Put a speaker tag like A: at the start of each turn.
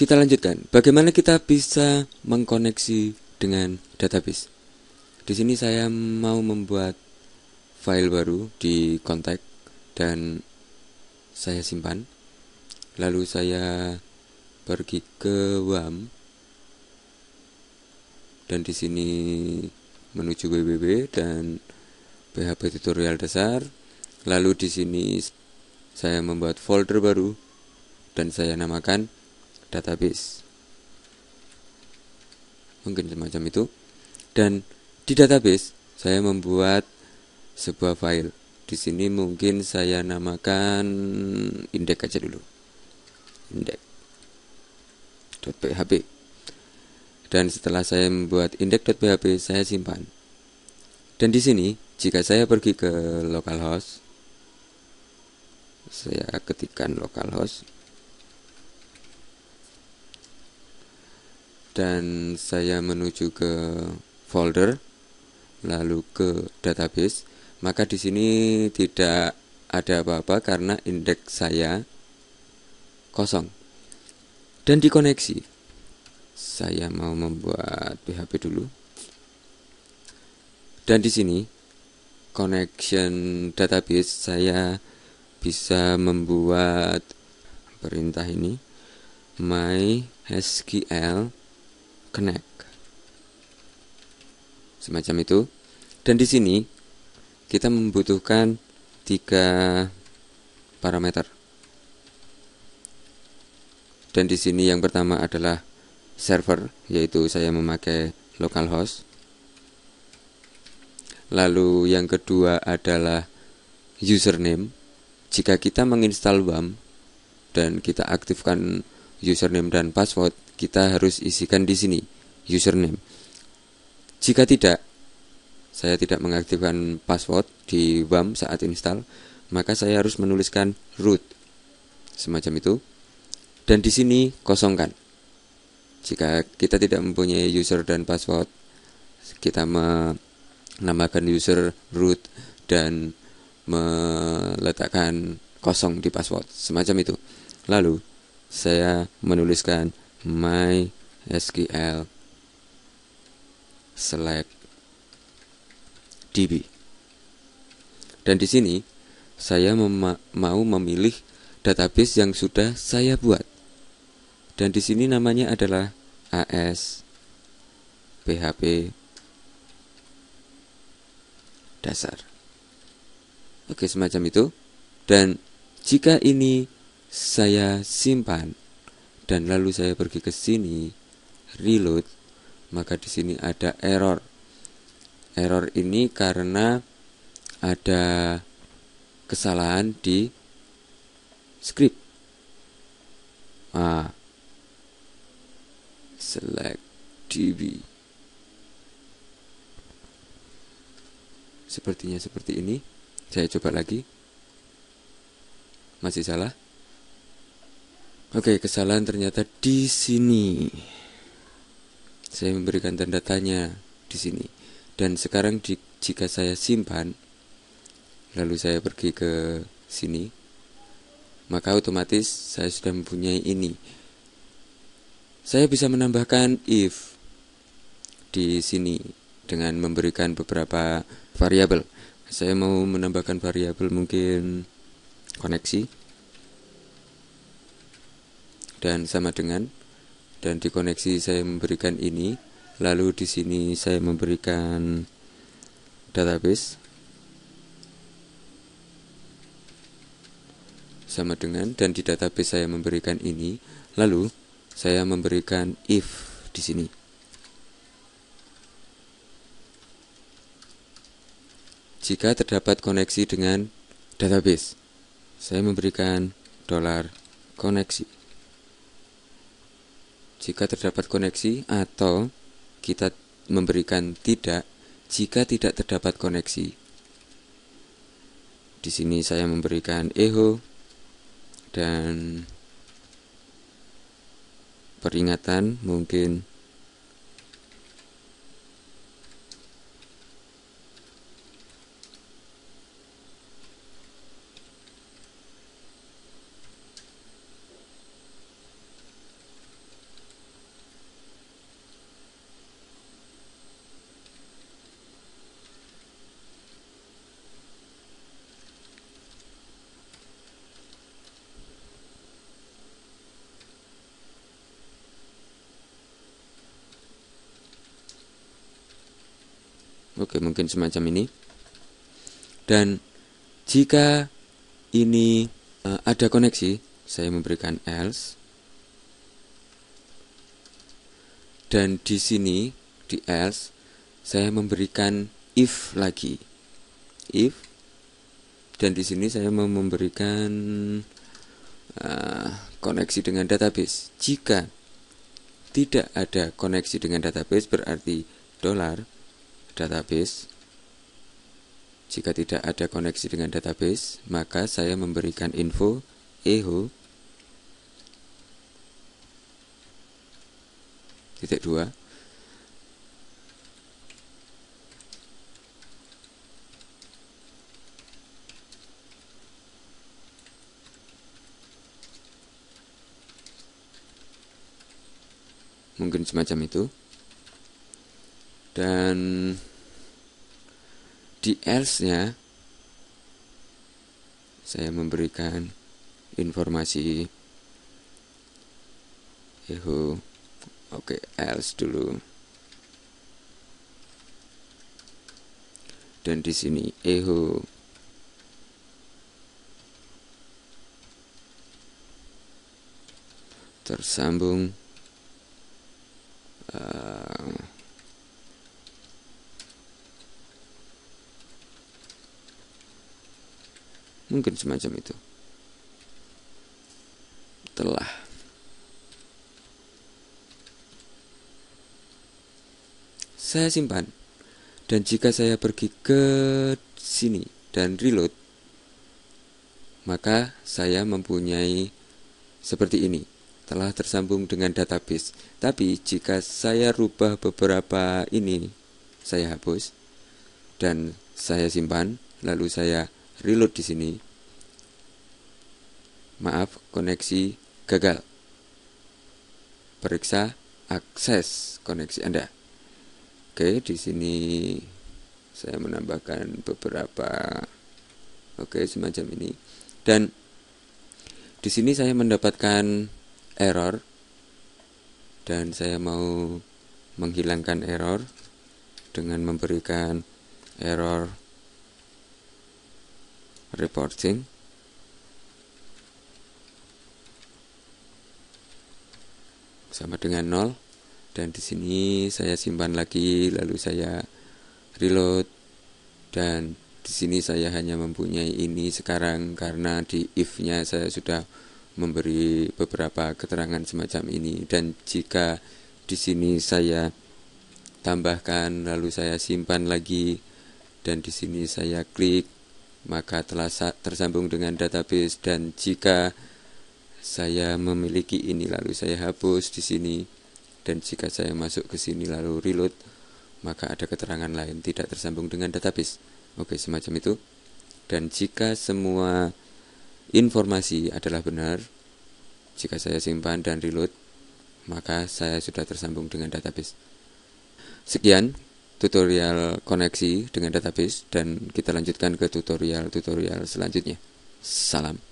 A: Kita lanjutkan, bagaimana kita bisa mengkoneksi dengan database. Di sini saya mau membuat file baru di kontak dan saya simpan. Lalu saya pergi ke WAM dan di sini menuju WWW dan PHP tutorial dasar Lalu di sini saya membuat folder baru dan saya namakan database. Mungkin semacam itu. Dan di database saya membuat sebuah file. Di sini mungkin saya namakan indeks aja dulu. index.php. Dan setelah saya membuat index.php saya simpan. Dan di sini jika saya pergi ke localhost saya ketikkan localhost dan saya menuju ke folder lalu ke database maka di sini tidak ada apa-apa karena indeks saya kosong dan dikoneksi saya mau membuat PHP dulu dan di sini connection database saya bisa membuat perintah ini my SQL connect semacam itu dan di sini kita membutuhkan tiga parameter dan di sini yang pertama adalah server yaitu saya memakai localhost lalu yang kedua adalah username jika kita menginstal BAM dan kita aktifkan username dan password, kita harus isikan di sini username. Jika tidak, saya tidak mengaktifkan password di BAM saat install, maka saya harus menuliskan root semacam itu. Dan di sini kosongkan. Jika kita tidak mempunyai user dan password, kita menamakan user root dan meletakkan kosong di password semacam itu. Lalu saya menuliskan my sql select db. Dan di sini saya mema mau memilih database yang sudah saya buat. Dan di sini namanya adalah AS PHP dasar. Oke, semacam itu. Dan jika ini saya simpan dan lalu saya pergi ke sini reload, maka di sini ada error. Error ini karena ada kesalahan di script. Ah. Select DB. Sepertinya seperti ini. Saya coba lagi. Masih salah? Oke, kesalahan ternyata di sini. Saya memberikan tanda tanya di sini. Dan sekarang di, jika saya simpan, lalu saya pergi ke sini, maka otomatis saya sudah mempunyai ini. Saya bisa menambahkan if di sini dengan memberikan beberapa variabel saya mau menambahkan variabel mungkin koneksi dan sama dengan dan di koneksi saya memberikan ini lalu di sini saya memberikan database sama dengan dan di database saya memberikan ini lalu saya memberikan if di sini jika terdapat koneksi dengan database. Saya memberikan dolar koneksi. Jika terdapat koneksi atau kita memberikan tidak jika tidak terdapat koneksi. Di sini saya memberikan echo dan peringatan mungkin Oke, mungkin semacam ini. Dan jika ini uh, ada koneksi, saya memberikan else. Dan di sini di else saya memberikan if lagi. If dan di sini saya mau memberikan uh, koneksi dengan database. Jika tidak ada koneksi dengan database berarti dolar database. Jika tidak ada koneksi dengan database, maka saya memberikan info eho titik dua mungkin semacam itu dan di else-nya saya memberikan informasi ehu oke okay, else dulu dan di sini eho tersambung uh, Mungkin semacam itu. Telah. Saya simpan. Dan jika saya pergi ke sini dan reload, maka saya mempunyai seperti ini telah tersambung dengan database. Tapi jika saya rubah beberapa ini, saya hapus dan saya simpan, lalu saya reload di sini. Maaf, koneksi gagal. Periksa akses koneksi Anda. Oke, di sini saya menambahkan beberapa oke semacam ini. Dan di sini saya mendapatkan error dan saya mau menghilangkan error dengan memberikan error reporting sama dengan 0 dan di sini saya simpan lagi lalu saya reload dan di sini saya hanya mempunyai ini sekarang karena di if-nya saya sudah memberi beberapa keterangan semacam ini dan jika di sini saya tambahkan lalu saya simpan lagi dan di sini saya klik maka telah tersambung dengan database dan jika saya memiliki ini lalu saya hapus di sini dan jika saya masuk ke sini lalu reload maka ada keterangan lain tidak tersambung dengan database oke semacam itu dan jika semua informasi adalah benar jika saya simpan dan reload maka saya sudah tersambung dengan database sekian tutorial koneksi dengan database dan kita lanjutkan ke tutorial-tutorial selanjutnya. Salam.